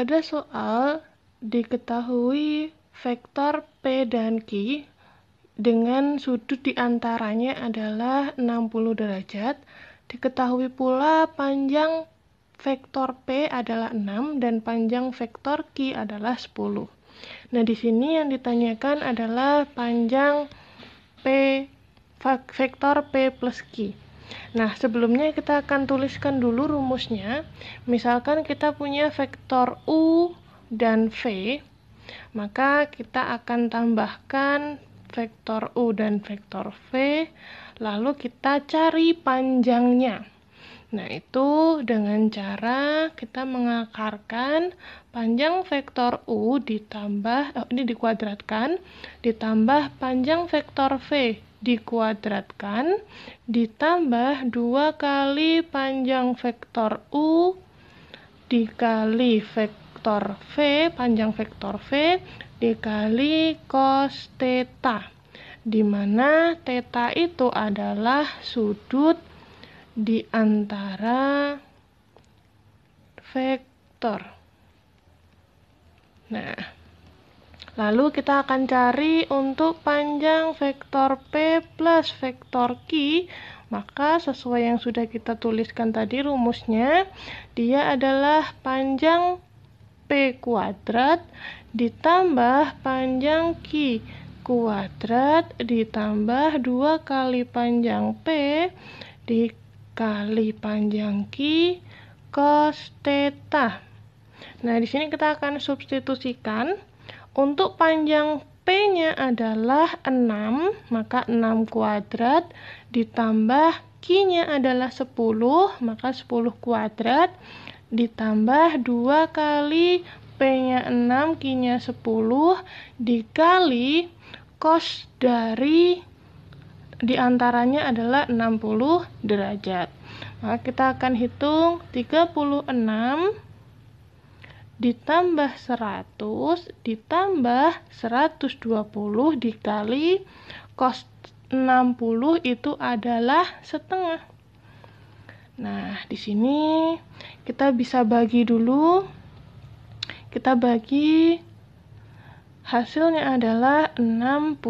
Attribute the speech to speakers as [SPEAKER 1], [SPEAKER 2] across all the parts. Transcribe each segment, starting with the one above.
[SPEAKER 1] Pada soal diketahui vektor P dan Q dengan sudut diantaranya adalah 60 derajat. Diketahui pula panjang vektor P adalah 6 dan panjang vektor Q adalah 10. Nah, di sini yang ditanyakan adalah panjang P vektor P plus Q. Nah, sebelumnya kita akan tuliskan dulu rumusnya. Misalkan kita punya vektor U dan V, maka kita akan tambahkan vektor U dan vektor V, lalu kita cari panjangnya. Nah, itu dengan cara kita mengakarkan panjang vektor U ditambah, oh, ini dikuadratkan, ditambah panjang vektor V dikuadratkan ditambah dua kali panjang vektor U dikali vektor V panjang vektor V dikali cos theta di mana theta itu adalah sudut di antara vektor. Nah, Lalu kita akan cari untuk panjang vektor P plus vektor Q, maka sesuai yang sudah kita tuliskan tadi rumusnya, dia adalah panjang P kuadrat ditambah panjang Q kuadrat ditambah 2 kali panjang P dikali panjang Q cos theta. Nah, di sini kita akan substitusikan untuk panjang P-nya adalah 6, maka 6 kuadrat ditambah Q-nya adalah 10, maka 10 kuadrat ditambah 2 kali P-nya 6, Q-nya 10 dikali cos dari diantaranya adalah 60 derajat. Maka kita akan hitung 36 ditambah 100 ditambah 120 dikali cos 60 itu adalah setengah. Nah, di sini kita bisa bagi dulu. Kita bagi hasilnya adalah 60.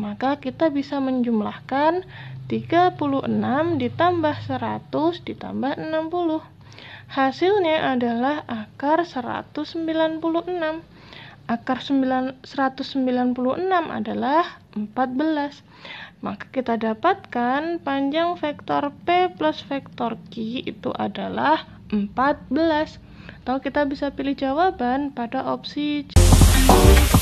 [SPEAKER 1] Maka kita bisa menjumlahkan 36 ditambah 100 ditambah 60. Hasilnya adalah akar 196. Akar 9, 196 adalah 14. Maka kita dapatkan panjang vektor P plus vektor Q itu adalah 14. Atau kita bisa pilih jawaban pada opsi C.